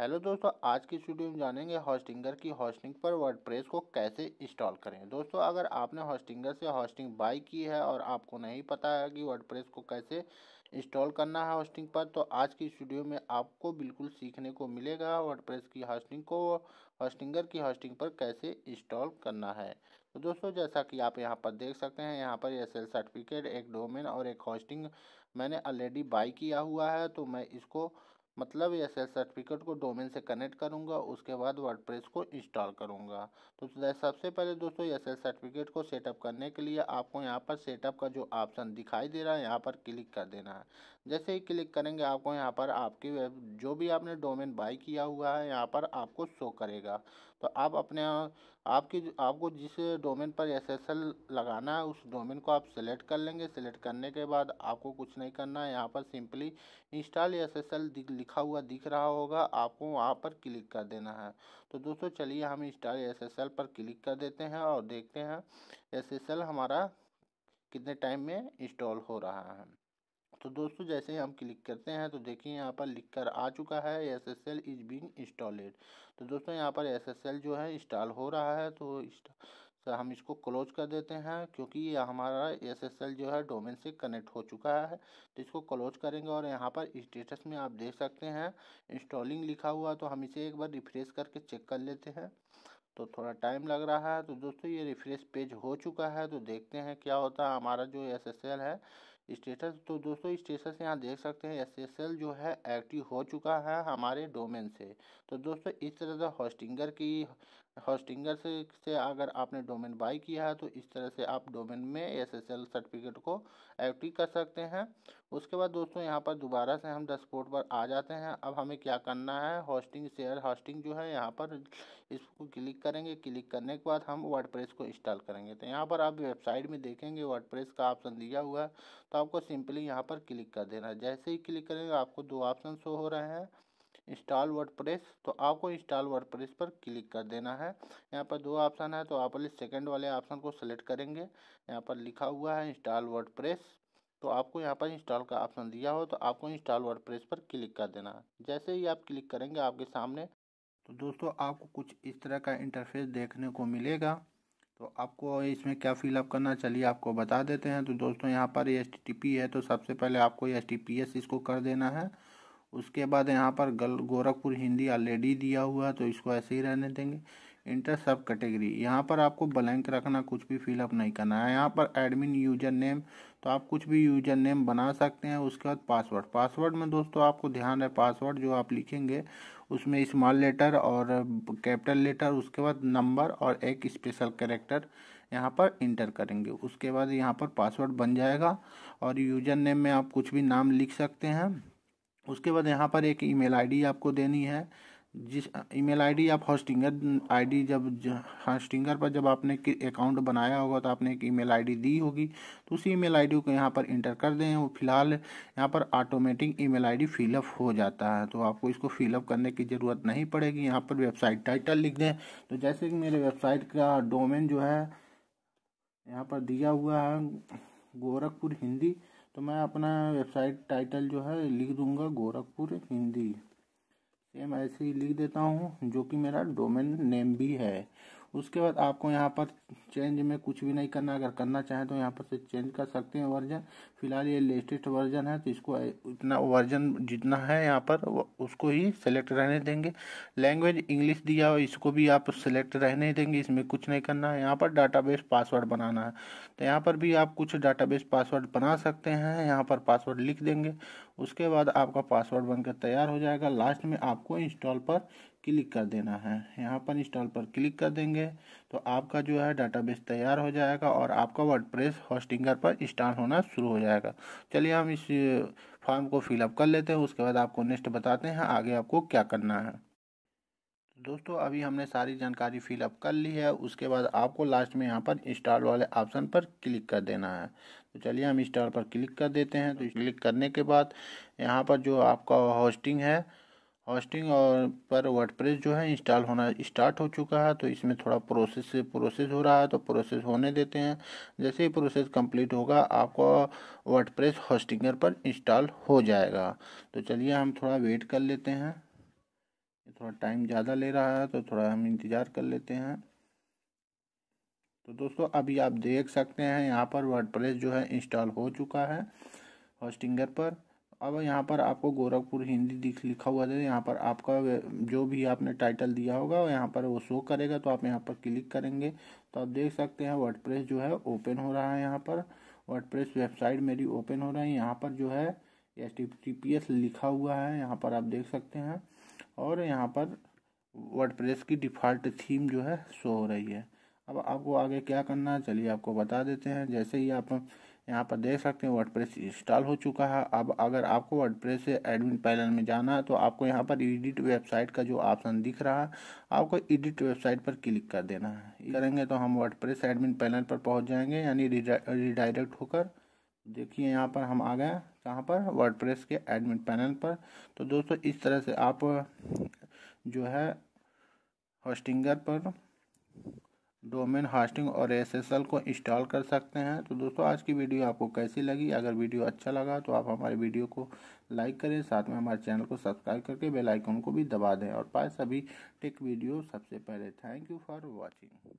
hello दोस्तों आज की स्टूडियो में जानेंगे हॉस्टिंगर की हॉस्टिंग पर वर्डप्रेस को कैसे इंस्टॉल करें दोस्तों अगर आपने हॉस्टिंगर से हॉस्टिंग बाई की है और आपको नहीं पता है कि वर्डप्रेस को कैसे इंस्टॉल करना है हॉस्टिंग पर तो आज की स्टूडियो में आपको बिल्कुल सीखने को मिलेगा वर्डप्रेस की हॉस्टिंग को हॉस्टिंगर की हॉस्टिंग पर कैसे इंस्टॉल करना है तो दोस्तों जैसा कि आप यहाँ पर देख सकते हैं यहाँ पर एस एल सर्टिफिकेट एक डोमेन और एक हॉस्टिंग मैंने ऑलरेडी बाई किया हुआ है तो मैं इसको मतलब एस एस सर्टिफिकेट को डोमेन से कनेक्ट करूँगा उसके बाद वर्डप्रेस को इंस्टॉल करूँगा तो सबसे पहले दोस्तों एस एस सर्टिफिकेट को सेटअप करने के लिए आपको यहाँ पर सेटअप का जो ऑप्शन दिखाई दे रहा है यहाँ पर क्लिक कर देना है जैसे ही क्लिक करेंगे आपको यहाँ पर आपकी जो भी आपने डोमेन बाई किया हुआ है यहाँ पर आपको शो करेगा तो आप अपने आपकी आपको जिस डोमेन पर एस एस एल लगाना है उस डोमेन को आप सेलेक्ट कर लेंगे सेलेक्ट करने के बाद आपको कुछ नहीं करना है यहाँ पर simply install S S L लिखा हुआ दिख रहा होगा आपको वहाँ पर क्लिक कर देना है तो दोस्तों चलिए हम स्टार एस एस एल पर क्लिक कर देते हैं और देखते हैं एस एस एल हमारा कितने टाइम में इंस्टॉल हो रहा है तो दोस्तों जैसे ही हम क्लिक करते हैं तो देखिए यहाँ पर लिख कर आ चुका है S S L is being installed तो दोस्तों यहाँ पर एस एस एल जो है इंस्टॉल हो रहा है तो तो हम इसको क्लोज कर देते हैं क्योंकि ये हमारा एसएसएल जो है डोमेन से कनेक्ट हो चुका है तो इसको क्लोज करेंगे और यहाँ पर स्टेटस में आप देख सकते हैं इंस्टॉलिंग लिखा हुआ तो हम इसे एक बार रिफ्रेश करके चेक कर लेते हैं तो थोड़ा टाइम लग रहा है तो दोस्तों ये रिफ्रेश पेज हो चुका है तो देखते हैं क्या होता है हमारा जो एस है स्टेटस तो दोस्तों स्टेटस यहाँ देख सकते हैं एस जो है एक्टिव हो चुका है हमारे डोमेन से तो दोस्तों इस तरह से हॉस्टिंगर की हॉस्टिंगर से, से अगर आपने डोमेन बाई किया है तो इस तरह से आप डोमेन में एस सर्टिफिकेट को एक्टिव कर सकते हैं उसके बाद दोस्तों यहाँ पर दोबारा से हम डैशबोर्ड पर आ जाते हैं अब हमें क्या करना है होस्टिंग शेयर होस्टिंग जो है यहाँ पर इसको क्लिक करेंगे क्लिक करने के बाद हम वर्डप्रेस को इंस्टॉल करेंगे तो यहाँ पर आप वेबसाइट में देखेंगे वर्डप्रेस का ऑप्शन दिया हुआ है तो आपको सिंपली यहाँ पर क्लिक कर देना है जैसे ही क्लिक करेंगे आपको दो ऑप्शन शो हो रहे हैं इंस्टॉल वर्डप्रेस तो आपको इंस्टॉल वर्डप्रेस पर क्लिक कर देना है यहाँ पर दो ऑप्शन है तो आप सेकंड वाले ऑप्शन को सिलेक्ट करेंगे यहाँ पर लिखा हुआ है इंस्टॉल वर्डप्रेस तो आपको यहाँ पर इंस्टॉल का ऑप्शन दिया हो तो आपको इंस्टॉल वर्डप्रेस पर क्लिक कर देना जैसे ही आप क्लिक करेंगे आपके सामने तो दोस्तों आपको कुछ इस तरह का इंटरफेस देखने को मिलेगा तो आपको इसमें क्या फिलअप करना चलिए आपको बता देते हैं तो दोस्तों यहाँ पर एस है तो सबसे पहले आपको एस इसको कर देना है उसके बाद यहाँ पर गल गोरखपुर हिंदी ऑलरेडी दिया हुआ है तो इसको ऐसे ही रहने देंगे इंटर सब कैटेगरी यहाँ पर आपको ब्लैंक रखना कुछ भी फिलअप नहीं करना है यहाँ पर एडमिन यूजर नेम तो आप कुछ भी यूजर नेम बना सकते हैं उसके बाद पासवर्ड पासवर्ड में दोस्तों आपको ध्यान है पासवर्ड जो आप लिखेंगे उसमें स्मॉल लेटर और कैपिटल लेटर उसके बाद नंबर और एक स्पेशल करेक्टर यहाँ पर इंटर करेंगे उसके बाद यहाँ पर पासवर्ड बन जाएगा और यूजर नेम में आप कुछ भी नाम लिख सकते हैं उसके बाद यहाँ पर एक ईमेल आईडी आपको देनी है जिस ईमेल आईडी आप हॉस्टिंगर आईडी जब हॉस्टिंगर पर जब आपने अकाउंट बनाया होगा तो आपने एक ईमेल आईडी दी होगी तो उसी ईमेल आईडी को यहाँ पर इंटर कर दें वो फिलहाल यहाँ पर ऑटोमेटिक ईमेल आईडी फिलअप हो जाता है तो आपको इसको फिलअप करने की ज़रूरत नहीं पड़ेगी यहाँ पर वेबसाइट टाइटल लिख दें तो जैसे कि मेरे वेबसाइट का डोमेन जो है यहाँ पर दिया हुआ है गोरखपुर हिंदी तो मैं अपना वेबसाइट टाइटल जो है लिख दूँगा गोरखपुर हिंदी सेम ऐसे ही लिख देता हूँ जो कि मेरा डोमेन नेम भी है उसके बाद आपको यहाँ पर चेंज में कुछ भी नहीं करना अगर करना चाहें तो यहाँ पर से चेंज कर सकते हैं वर्जन फिलहाल ये लेटेस्ट वर्जन है तो इसको इतना वर्जन जितना है यहाँ पर उसको ही सेलेक्ट रहने देंगे लैंग्वेज इंग्लिश दिया हुआ इसको भी आप सेलेक्ट रहने देंगे इसमें कुछ नहीं करना है यहाँ पर डाटाबेस पासवर्ड बनाना है तो यहाँ पर भी आप कुछ डाटाबेस पासवर्ड बना सकते हैं यहाँ पर पासवर्ड लिख देंगे उसके बाद आपका पासवर्ड बनकर तैयार हो जाएगा लास्ट में आपको इंस्टॉल पर क्लिक कर देना है यहाँ पर इंस्टॉल पर क्लिक कर देंगे तो आपका जो है डाटाबेस तैयार हो जाएगा और आपका वर्डप्रेस होस्टिंगर पर इंस्टॉल होना शुरू हो जाएगा चलिए हम इस फॉर्म को फिलअप कर लेते हैं उसके बाद आपको नेक्स्ट बताते हैं आगे आपको क्या करना है दोस्तों अभी हमने सारी जानकारी फिलअप कर ली है उसके बाद आपको लास्ट में यहाँ पर इंस्टॉल वाले ऑप्शन पर क्लिक कर देना है तो चलिए हम इंस्टॉल पर क्लिक कर देते हैं तो क्लिक करने के बाद यहाँ पर जो आपका होस्टिंग है होस्टिंग और पर वर्डप्रेस जो है इंस्टॉल होना स्टार्ट हो चुका है तो इसमें थोड़ा प्रोसेस प्रोसेस हो रहा है तो प्रोसेस होने देते हैं जैसे ही प्रोसेस कंप्लीट होगा आपको वर्डप्रेस होस्टिंगर पर इंस्टॉल हो जाएगा तो चलिए हम थोड़ा वेट कर लेते हैं थोड़ा टाइम ज़्यादा ले रहा है तो थोड़ा हम इंतज़ार कर लेते हैं तो दोस्तों अभी आप देख सकते हैं यहाँ पर वर्डप्रेस जो है इंस्टॉल हो चुका है होस्टिंगर पर अब यहाँ पर आपको गोरखपुर हिंदी लिखा हुआ है यहाँ पर आपका जो भी आपने टाइटल दिया होगा यहाँ पर वो शो करेगा तो आप यहाँ पर क्लिक करेंगे तो आप देख सकते हैं वर्डप्रेस जो है ओपन हो रहा है यहाँ पर वर्डप्रेस वेबसाइट मेरी ओपन हो रही है यहाँ पर जो है एस टी लिखा हुआ है यहाँ पर आप देख सकते हैं और यहाँ पर वर्डप्रेस की डिफ़ॉल्ट थीम जो है शो हो रही है अब आपको आगे क्या करना है चलिए आपको बता देते हैं जैसे ही आप यहाँ पर देख सकते हैं वर्डप्रेस इंस्टॉल हो चुका है अब अगर आपको वर्डप्रेस से एडमिन पैनल में जाना है तो आपको यहाँ पर एडिट वेबसाइट का जो ऑप्शन दिख रहा है आपको एडिट वेबसाइट पर क्लिक कर देना है करेंगे तो हम वर्डप्रेस एडमिन पैनल पर पहुँच जाएंगे यानी रिडायरेक्ट होकर देखिए यहाँ पर हम आ गए कहाँ पर वर्ड के एडमिन पैनल पर तो दोस्तों इस तरह से आप जो है होस्टिंगर पर डोमेन हास्टिंग और एसएसएल को इंस्टॉल कर सकते हैं तो दोस्तों आज की वीडियो आपको कैसी लगी अगर वीडियो अच्छा लगा तो आप हमारे वीडियो को लाइक करें साथ में हमारे चैनल को सब्सक्राइब करके बेल आइकन को भी दबा दें और पाए सभी टेक वीडियो सबसे पहले थैंक यू फॉर वॉचिंग